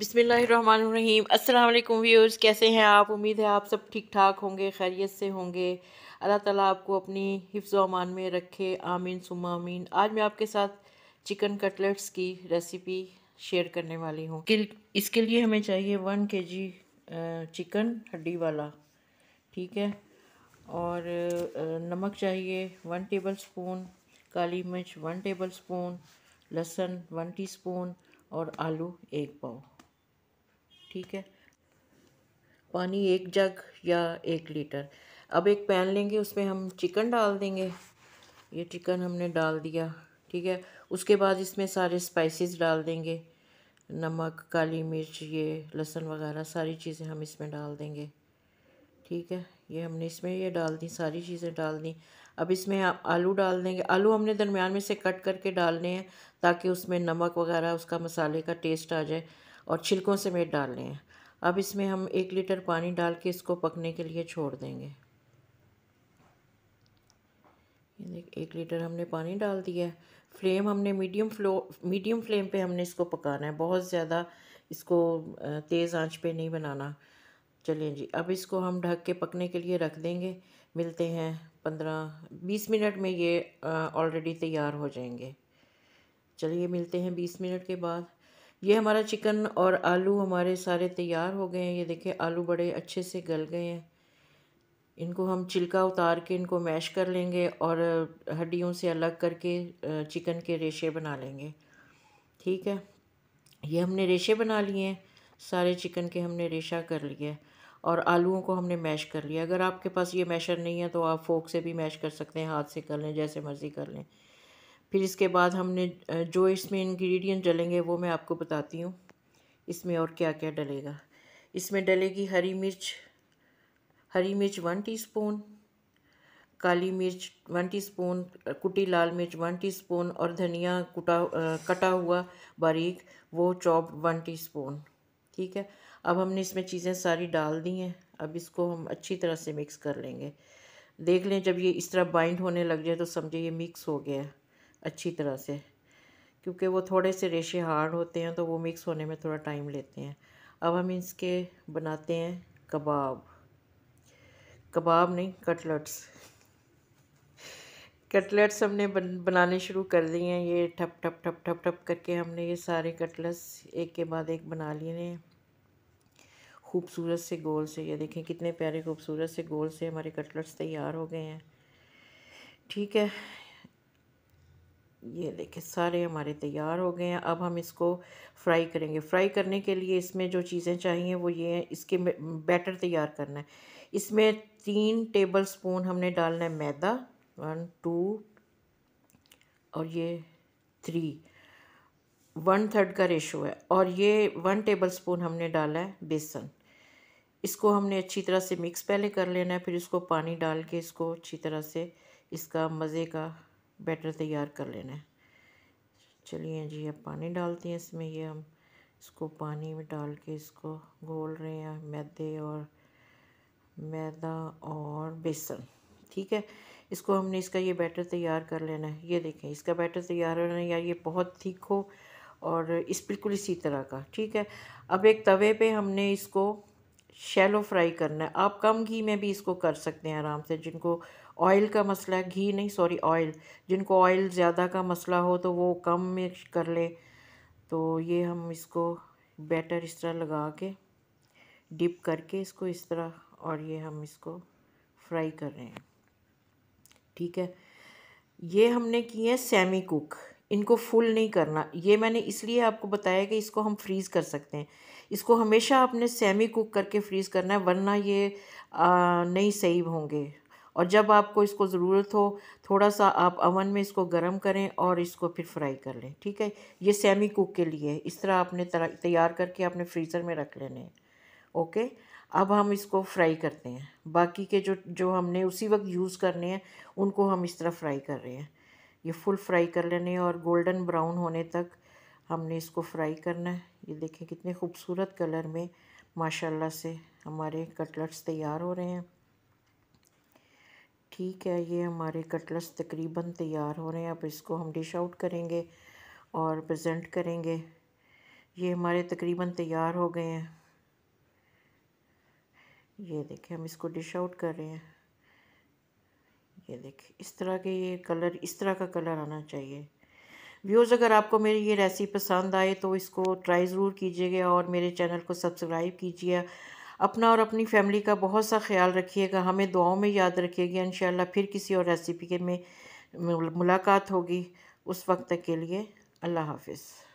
बिसमीम् अल्लाम व्यूर्स कैसे हैं आप उम्मीद है आप सब ठीक ठाक होंगे खैरियत से होंगे अल्लाह ताला आपको अपनी हिफ्ज़ अमान में रखे आमीन सुम आमीन आज मैं आपके साथ चिकन कटलेट्स की रेसिपी शेयर करने वाली हूँ इसके लिए हमें चाहिए वन के जी चिकन हड्डी वाला ठीक है और नमक चाहिए वन टेबल स्पून काली मिर्च वन टेबल स्पून लहसुन वन स्पून और आलू एक पाव ठीक है पानी एक जग या एक लीटर अब एक पैन लेंगे उसमें हम चिकन डाल देंगे ये चिकन हमने डाल दिया ठीक है उसके बाद इसमें सारे स्पाइसेस डाल देंगे नमक काली मिर्च ये लहसुन वगैरह सारी चीज़ें हम इसमें डाल देंगे ठीक है ये हमने इसमें ये डाल दी सारी चीज़ें डाल दी अब इसमें आप आलू डाल देंगे आलू हमने दरमियान में से कट करके डालने हैं ताकि उसमें नमक वगैरह उसका मसाले का टेस्ट आ जाए और छिलकों समेत डालने हैं अब इसमें हम एक लीटर पानी डाल के इसको पकने के लिए छोड़ देंगे एक लीटर हमने पानी डाल दिया है फ्लेम हमने मीडियम फ्लो मीडियम फ्लेम पे हमने इसको पकाना है बहुत ज़्यादा इसको तेज़ आंच पे नहीं बनाना चलिए जी अब इसको हम ढक के पकने के लिए रख देंगे मिलते हैं पंद्रह बीस मिनट में ये ऑलरेडी तैयार हो जाएंगे चलिए मिलते हैं बीस मिनट के बाद ये हमारा चिकन और आलू हमारे सारे तैयार हो गए हैं ये देखें आलू बड़े अच्छे से गल गए हैं इनको हम छिलका उतार के इनको मैश कर लेंगे और हड्डियों से अलग करके चिकन के रेशे बना लेंगे ठीक है ये हमने रेशे बना लिए हैं सारे चिकन के हमने रेशा कर लिया और आलूओं को हमने मैश कर लिया अगर आपके पास ये मैशर नहीं है तो आप फोक से भी मैश कर सकते हैं हाथ से कर लें जैसे मर्ज़ी कर लें फिर इसके बाद हमने जो इसमें इंग्रेडिएंट डलेंगे वो मैं आपको बताती हूँ इसमें और क्या क्या डलेगा इसमें डलेगी हरी मिर्च हरी मिर्च वन टीस्पून काली मिर्च वन टीस्पून कुटी लाल मिर्च वन टीस्पून और धनिया कुटा आ, कटा हुआ बारीक वो चॉप वन टीस्पून ठीक है अब हमने इसमें चीज़ें सारी डाल दी हैं अब इसको हम अच्छी तरह से मिक्स कर लेंगे देख लें जब ये इस तरह बाइंड होने लग जाए तो समझे ये मिक्स हो गया है अच्छी तरह से क्योंकि वो थोड़े से रेशे हार्ड होते हैं तो वो मिक्स होने में थोड़ा टाइम लेते हैं अब हम इसके बनाते हैं कबाब कबाब नहीं कटलेट्स कटलेट्स हमने बन बनाने शुरू कर दिए हैं ये ठप ठप ठप ठप ठप करके हमने ये सारे कटलेट्स एक के बाद एक बना लिए हैं खूबसूरत से गोल से ये देखें कितने प्यारे खूबसूरत से गोल से हमारे कटलेट्स तैयार हो गए हैं ठीक है ये देखिए सारे हमारे तैयार हो गए हैं अब हम इसको फ्राई करेंगे फ्राई करने के लिए इसमें जो चीज़ें चाहिए वो ये हैं इसके बैटर तैयार करना है इसमें तीन टेबल स्पून हमने डालना है मैदा वन टू और ये थ्री वन थर्ड का रेशो है और ये वन टेबल स्पून हमने डाला है बेसन इसको हमने अच्छी तरह से मिक्स पहले कर लेना है फिर इसको पानी डाल के इसको अच्छी तरह से इसका मज़े का बैटर तैयार कर लेना है चलिए जी अब पानी डालते हैं इसमें ये हम इसको पानी में डाल के इसको घोल रहे हैं मैदे और मैदा और बेसन ठीक है इसको हमने इसका ये बैटर तैयार कर लेना है ये देखें इसका बैटर तैयार हो रहा है या ये बहुत ठीक हो और इस बिल्कुल इसी तरह का ठीक है अब एक तवे पे हमने इसको शैलो फ्राई करना है आप कम घी में भी इसको कर सकते हैं आराम से जिनको ऑयल का मसला घी नहीं सॉरी ऑयल जिनको ऑयल ज़्यादा का मसला हो तो वो कम में कर ले तो ये हम इसको बैटर इस तरह लगा के डिप करके इसको इस तरह और ये हम इसको फ्राई कर रहे हैं ठीक है ये हमने किए हैं सेमी कुक इनको फुल नहीं करना ये मैंने इसलिए आपको बताया कि इसको हम फ्रीज़ कर सकते हैं इसको हमेशा आपने सेमी कुक करके फ्रीज़ करना है वरना ये आ, नहीं सही होंगे और जब आपको इसको ज़रूरत हो थोड़ा सा आप अवन में इसको गर्म करें और इसको फिर फ्राई कर लें ठीक है ये सेमी कुक के लिए इस तरह आपने तैयार करके आपने फ्रीज़र में रख लेने हैं ओके अब हम इसको फ्राई करते हैं बाकी के जो जो हमने उसी वक्त यूज़ करने हैं उनको हम इस तरह फ्राई कर रहे हैं ये फुल फ्राई कर लेने और गोल्डन ब्राउन होने तक हमने इसको फ्राई करना है ये देखें कितने खूबसूरत कलर में माशाल्लाह से हमारे कटलेट्स तैयार हो रहे हैं ठीक है ये हमारे कटलस तकरीबन तैयार हो रहे हैं अब इसको हम डिश आउट करेंगे और प्रेजेंट करेंगे ये हमारे तकरीबन तैयार हो गए हैं ये देखें हम इसको डिश आउट कर रहे हैं ये देखिए इस तरह के ये कलर इस तरह का कलर आना चाहिए व्यूज़ अगर आपको मेरी ये रेसिपी पसंद आए तो इसको ट्राई ज़रूर कीजिएगा और मेरे चैनल को सब्सक्राइब कीजिए अपना और अपनी फैमिली का बहुत सा ख्याल रखिएगा हमें दुआओं में याद रखिएगा इन फिर किसी और रेसिपी के में मुलाकात होगी उस वक्त तक के लिए अल्लाह हाफिज़